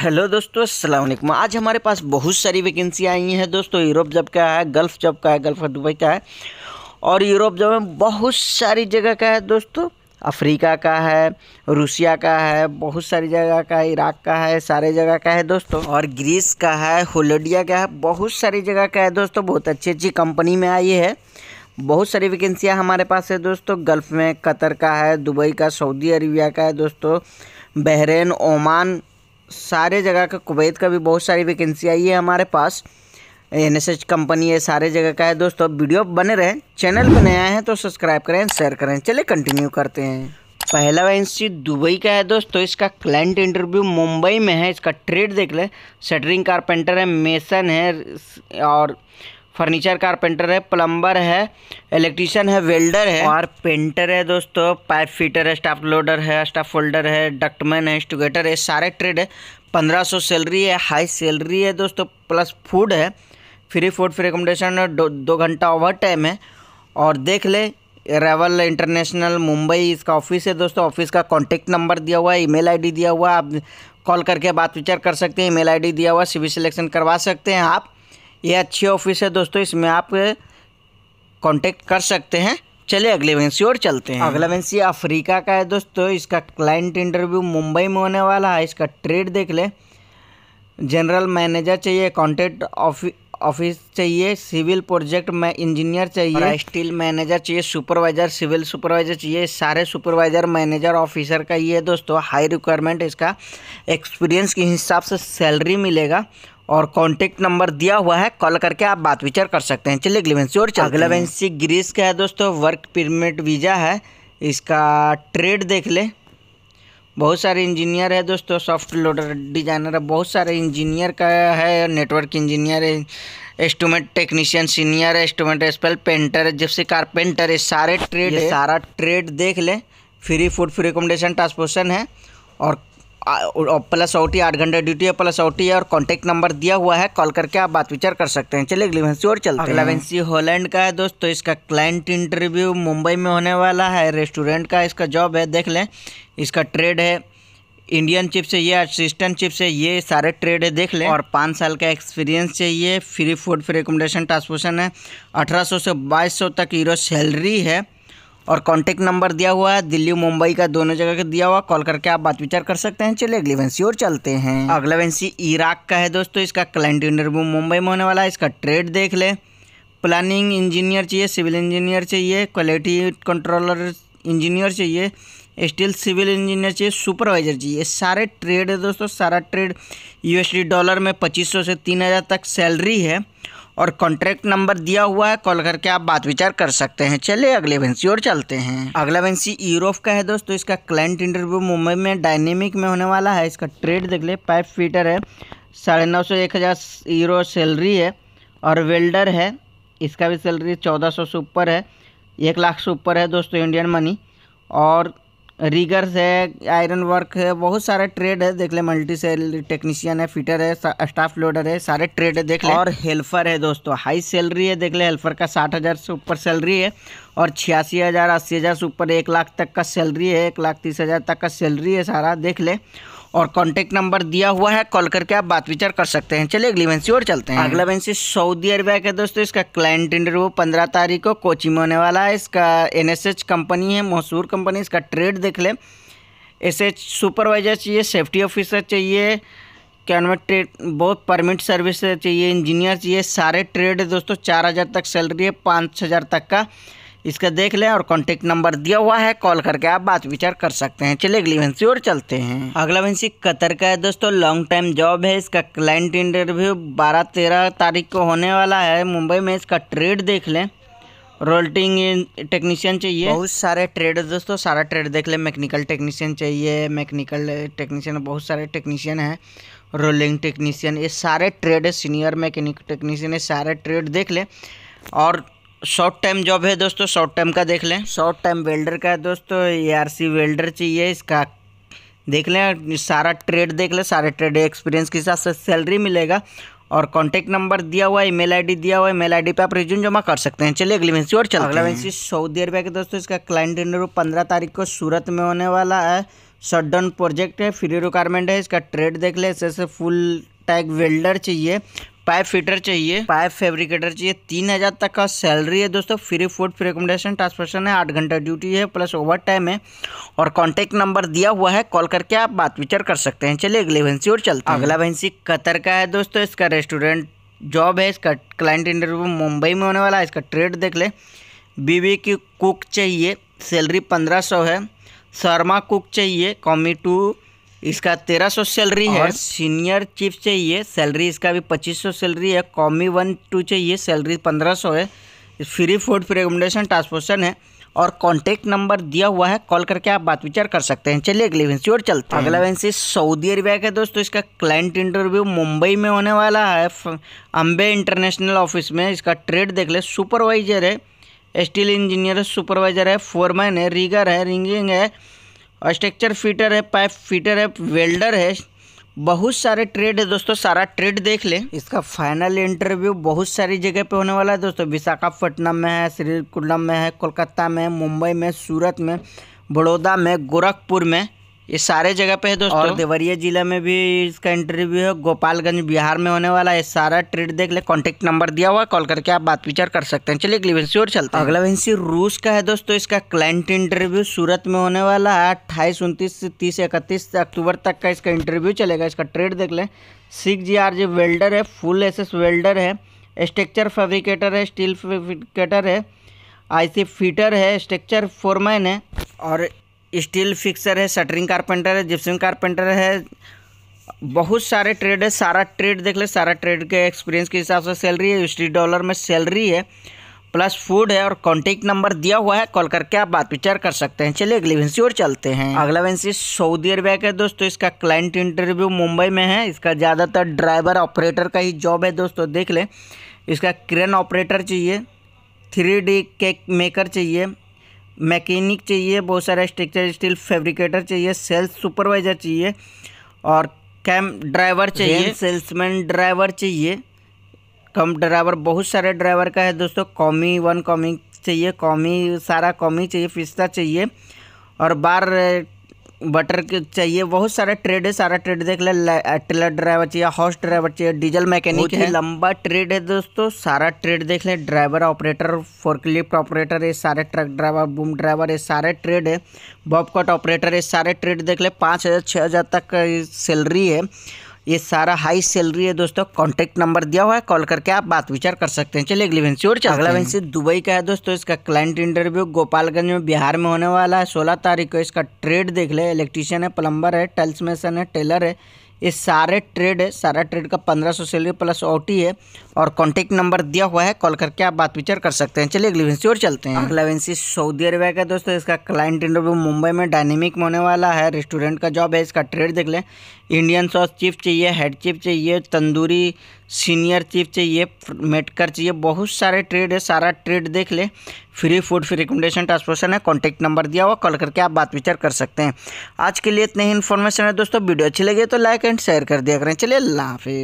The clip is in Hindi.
हेलो दोस्तों अस्सलाम वालेकुम आज हमारे पास बहुत सारी वैकेंसी आई हैं दोस्तों यूरोप जब का है गल्फ़ जब का है गल्फ़ दुबई का है और यूरोप जब में बहुत सारी जगह का है दोस्तों अफ्रीका का है रूसिया का है बहुत सारी जगह का है इराक का है सारे जगह का है दोस्तों और ग्रीस का है होलोडिया का है बहुत सारी जगह का है दोस्तों बहुत अच्छी अच्छी कंपनी में आई है बहुत सारी वैकेंसियाँ हमारे पास है दोस्तों गल्फ़ में कतर का है दुबई का सऊदी अरबिया का है दोस्तों बहरेन ओमान सारे जगह का कुवैत का भी बहुत सारी वैकेंसी आई है हमारे पास एन एस एच कंपनी है सारे जगह का है दोस्तों वीडियो बने रहें चैनल पर नया है तो सब्सक्राइब करें शेयर करें चले कंटिन्यू करते हैं पहला वैकेंसी दुबई का है दोस्तों इसका क्लाइंट इंटरव्यू मुंबई में है इसका ट्रेड देख लें शटरिंग कारपेंटर है मेसन है और फर्नीचर कारपेंटर है प्लम्बर है इलेक्ट्रीशियन है वेल्डर है और पेंटर है दोस्तों पाइप फिटर है स्टाफ लोडर है स्टाफ फोल्डर है डक्टमैन है स्टूगेटर है सारे ट्रेड है पंद्रह सौ सैलरी है हाई सैलरी है दोस्तों प्लस फूड है फ्री फूड फ्री एकोमोडेशन दो, दो घंटा ओवर टाइम है और देख ले रेवल इंटरनेशनल मुंबई इसका ऑफिस है दोस्तों ऑफिस का कॉन्टैक्ट नंबर दिया हुआ है ईमेल आईडी दिया हुआ है आप कॉल करके बात विचार कर सकते हैं ईमेल आईडी दिया हुआ है सी सिलेक्शन करवा सकते हैं आप ये अच्छी ऑफिस है दोस्तों इसमें आप कांटेक्ट कर सकते हैं चलिए अगले वैंसी और चलते हैं अगला वैंसी अफ्रीका का है दोस्तों इसका क्लाइंट इंटरव्यू मुंबई में होने वाला है इसका ट्रेड देख ले जनरल मैनेजर चाहिए कॉन्टेक्ट ऑफिस चाहिए सिविल प्रोजेक्ट में इंजीनियर चाहिए स्टील मैनेजर चाहिए सुपरवाइजर सिविल सुपरवाइजर चाहिए सारे सुपरवाइजर मैनेजर ऑफिसर का ये दोस्तों हाई रिक्वायरमेंट इसका एक्सपीरियंस के हिसाब से सैलरी मिलेगा और कॉन्टेक्ट नंबर दिया हुआ है कॉल करके आप बात विचार कर सकते हैं चलिए अगले वैंसी और अगला वैंसी ग्रीस का है दोस्तों वर्क परमिट वीज़ा है इसका ट्रेड देख ले बहुत सारे इंजीनियर है दोस्तों सॉफ्ट लोडर डिजाइनर है बहुत सारे इंजीनियर का है नेटवर्क इंजीनियर है एस्टूमेंट टेक्नीशियन सीनियर है एस्टूमेंट स्पेल पेंटर है जिप्सी कारपेंटर है सारे ट्रेड है सारा ट्रेड देख ले free food free accommodation transportation है और प्लस ओ टी आठ घंटे ड्यूटी है प्लस ओ टी है और कॉन्टैक्ट नंबर दिया हुआ है कॉल करके आप बात विचार कर सकते हैं चलिए अगली और चलते हैं अगला वैंसी हॉलैंड का है दोस्तों तो इसका क्लाइंट इंटरव्यू मुंबई में होने वाला है रेस्टोरेंट का इसका जॉब है देख लें इसका ट्रेड है इंडियन चिप से ये असिस्टेंट चिप से ये सारे ट्रेड है देख लें और पाँच साल का एक्सपीरियंस चाहिए free food free accommodation transportation है अठारह से बाईस तक यूरो सैलरी है और कॉन्टैक्ट नंबर दिया हुआ है दिल्ली मुंबई का दोनों जगह का दिया हुआ कॉल करके आप बात विचार कर सकते हैं चलिए अगले वेंसी और चलते हैं अगला वेंसी इराक का है दोस्तों इसका क्लाइंट इंटरव्यू मुंबई में होने वाला है इसका ट्रेड देख ले प्लानिंग इंजीनियर चाहिए सिविल इंजीनियर चाहिए क्वालिटी कंट्रोलर इंजीनियर चाहिए स्टील सिविल इंजीनियर चाहिए सुपरवाइजर चाहिए सारे ट्रेड है दोस्तों सारा ट्रेड यूएसडी डॉलर में 2500 से 3000 तक सैलरी है और कॉन्ट्रैक्ट नंबर दिया हुआ है कॉल करके आप बात विचार कर सकते हैं चले अगले वेंसी और चलते हैं अगला वेंसी यूरोप का है दोस्तों इसका क्लाइंट इंटरव्यू मुंबई में डायनेमिक में होने वाला है इसका ट्रेड देख ले पाइप फीटर है साढ़े नौ सौ एक हज़ार यूरो सैलरी है और वेल्डर है इसका भी सैलरी चौदह सौ से ऊपर है एक लाख से ऊपर है दोस्तों इंडियन मनी और रिगर्स है आयरन वर्क है बहुत सारे ट्रेड है देख ले मल्टी सेल टेक्नीशियन है फिटर है स्टाफ लोडर है सारे ट्रेड है देख ले और हेल्पर है दोस्तों हाई सैलरी है देख ले हेल्पर का साठ हज़ार से ऊपर सैलरी है और छियासी हज़ार अस्सी हज़ार से ऊपर एक लाख तक का सैलरी है एक लाख तीस हज़ार तक का सैलरी है सारा देख ले और कॉन्टैक्ट नंबर दिया हुआ है कॉल करके आप बात विचार कर सकते हैं चलिए अगली वेंसी और चलते हैं अगला वेंसी सऊदी अरबिया का दोस्तों इसका क्लाइंट इंटरव्यू पंद्रह तारीख को कोची में होने वाला है इसका एन कंपनी है मशहूर कंपनी इसका ट्रेड देख लें एस सुपरवाइजर चाहिए सेफ्टी ऑफिसर चाहिए क्या नाम ट्रेड बहुत परमिट सर्विस चाहिए इंजीनियर चाहिए सारे ट्रेड दोस्तों चार हज़ार तक सैलरी है पाँच हज़ार तक का इसका देख लें और कॉन्टेक्ट नंबर दिया हुआ है कॉल करके आप बात विचार कर सकते हैं चलिए अगली वैंसी और चलते हैं अगला वैंसी कतर का है दोस्तों लॉन्ग टाइम जॉब है इसका क्लाइंट इंटरव्यू बारह तेरह तारीख को होने वाला है मुंबई में इसका ट्रेड देख लें रोल्टिंग टेक्नीशियन चाहिए बहुत सारे ट्रेड दोस्तों सारा ट्रेड देख ले मैकेनिकल टेक्नीशियन चाहिए मैकेनिकल टेक्नीशियन बहुत सारे टेक्नीशियन हैं रोलिंग टेक्नीशियन ये सारे ट्रेड है सीनियर मैकेनिक टेक्नीशियन ये सारे ट्रेड देख ले और शॉर्ट टाइम जॉब है दोस्तों शॉर्ट टाइम का देख लें शॉर्ट टाइम वेल्डर का है दोस्तों ए वेल्डर चाहिए इसका देख लें सारा ट्रेड देख लें सारे ट्रेड एक्सपीरियंस के हिसाब से सैलरी मिलेगा और कॉन्टैक्ट नंबर दिया हुआ है ईमेल आईडी दिया हुआ है ईमेल आईडी पे आप रिज्यूम जमा कर सकते हैं चलिए अगली वैंसी और चलो अगला वैंसी सऊदी अरबिया के दोस्तों इसका क्लाइंट इंटरव्यू पंद्रह तारीख को सूरत में होने वाला है शटडाउन प्रोजेक्ट है फ्री रिक्वायरमेंट है इसका ट्रेड देख लें इससे फुल टैग वेल्डर चाहिए पाइप फिटर चाहिए पाइप फेब्रिकेटर चाहिए तीन हजार तक का सैलरी है दोस्तों free food free accommodation transportation है आठ घंटा ड्यूटी है प्लस ओवर टाइम है और कॉन्टैक्ट नंबर दिया हुआ है कॉल करके आप बात विचार कर सकते हैं चलिए अगली वैंसी और चलते अगला वैंसी कतर का है दोस्तों इसका रेस्टोरेंट जॉब है इसका क्लाइंट इंटरव्यू मुंबई में होने वाला है इसका ट्रेड देख ले बीवी की कुक चाहिए सैलरी पंद्रह सौ है शर्मा कुक चाहिए कॉमी टू इसका तेरह सौ सैलरी है सीनियर चीफ चाहिए सैलरी इसका भी पच्चीस सौ सैलरी है कॉमी वन टू चाहिए सैलरी पंद्रह सौ है free food free recommendation transportation है और कॉन्टेक्ट नंबर दिया हुआ है कॉल करके आप बात विचार कर सकते हैं चलिए अगली वैंसी और चलते हैं अगला वैंसी सऊदी अरबिया का दोस्तों इसका क्लाइंट इंटरव्यू मुंबई में होने वाला है अम्बे इंटरनेशनल ऑफिस में इसका ट्रेड देख ले सुपरवाइजर है स्टील इंजीनियर सुपरवाइजर है फोरमैन है रीगर है रिंगिंग है स्ट्रक्चर फिटर है पाइप फिटर है वेल्डर है बहुत सारे ट्रेड है दोस्तों सारा ट्रेड देख लें इसका फाइनल इंटरव्यू बहुत सारी जगह पे होने वाला है दोस्तों विशाखापट्टनम में है श्रीकुल्लम में है कोलकाता में मुंबई में सूरत में बड़ौदा में गोरखपुर में ये सारे जगह पे है दोस्तों और देवरिया जिला में भी इसका इंटरव्यू है गोपालगंज बिहार में होने वाला है सारा ट्रेड देख ले कॉन्टेक्ट नंबर दिया हुआ कॉल करके आप बात विचार कर सकते हैं चलिए अगली वेंसी और चलते हैं अगला वेंसी रूस का है दोस्तों इसका क्लाइंट इंटरव्यू सूरत में होने वाला है अट्ठाईस उनतीस से तीस इकतीस अक्टूबर तक का इसका इंटरव्यू चलेगा इसका ट्रेड देख लें six G R G welder है फुल एस वेल्डर है स्ट्रक्चर फेब्रिकेटर है स्टील फेब्रिकेटर है आई सी फिटर है स्ट्रक्चर फोरमैन है और स्टील फिक्सर है शटरिंग कारपेंटर है जिप्सिंग कारपेंटर है बहुत सारे ट्रेड है सारा ट्रेड देख ले सारा ट्रेड के एक्सपीरियंस के हिसाब से सैलरी है यूएसडी डॉलर में सैलरी है प्लस फूड है और कॉन्टेक्ट नंबर दिया हुआ है कॉल करके आप बात विचार कर सकते हैं चलिए अगली वेंसी और चलते हैं अगला वेंसी सऊदी अरबिया का है दोस्तों इसका क्लाइंट इंटरव्यू मुंबई में है इसका ज़्यादातर ड्राइवर ऑपरेटर का ही जॉब है दोस्तों देख लें इसका क्रेन ऑपरेटर चाहिए थ्री डी केक मेकर चाहिए मैकेनिक चाहिए बहुत सारा स्ट्रक्चर स्टील फैब्रिकेटर चाहिए सेल्स सुपरवाइज़र चाहिए और कैम ड्राइवर चाहिए सेल्समैन ड्राइवर चाहिए कम ड्राइवर बहुत सारे ड्राइवर का है दोस्तों कॉमी वन कॉमी चाहिए कॉमी सारा कॉमी चाहिए फिस्ता चाहिए और बार बटर चाहिए बहुत सारे ट्रेड है सारा ट्रेड देख ले ट्रेलर ड्राइवर चाहिए हॉर्स ड्राइवर चाहिए डीजल मैकेनिक है लंबा ट्रेड है दोस्तों सारा ट्रेड देख ले ड्राइवर ऑपरेटर फोर्कलिफ्ट ऑपरेटर ये सारे ट्रक ड्राइवर बूम ड्राइवर ये सारे ट्रेड है बॉबकॉट ऑपरेटर ये सारे ट्रेड देख ले पाँच हज़ार छः हज़ार तक सैलरी है ये सारा हाई सैलरी है दोस्तों कॉन्टेक्ट नंबर दिया हुआ है कॉल करके आप बात विचार कर सकते हैं चलिए अगली वैंसी और अगला वैंसी दुबई का है दोस्तों इसका क्लाइंट इंटरव्यू गोपालगंज में बिहार में होने वाला है सोलह तारीख को इसका ट्रेड देख ले इलेक्ट्रीशियन है प्लम्बर है टल्समेसन है टेलर है ये सारे ट्रेड है सारा ट्रेड का पंद्रह सौ सैलरी प्लस ओटी है और कॉन्टेक्ट नंबर दिया हुआ है कॉल करके आप बात विचार कर सकते हैं चलिए अगली वेंसी और चलते हैं अगला वेंसी सऊदी अरबिया का दोस्तों इसका क्लाइंट इंटरव्यू मुंबई में डायनेमिक होने वाला है रेस्टोरेंट का जॉब है इसका ट्रेड देख लें इंडियन सॉस चिप चाहिए हेड चिप चाहिए तंदूरी सीनियर चीफ चाहिए मेटकर चाहिए बहुत सारे ट्रेड है सारा ट्रेड देख ले free food free recommendation transportation है कॉन्टैक्ट नंबर दिया हुआ कॉल करके आप बात विचार कर सकते हैं आज के लिए इतने ही इन्फॉर्मेशन है दोस्तों वीडियो अच्छी लगी तो लाइक एंड शेयर कर दिया करें चलिए अल्लाह हाफिज़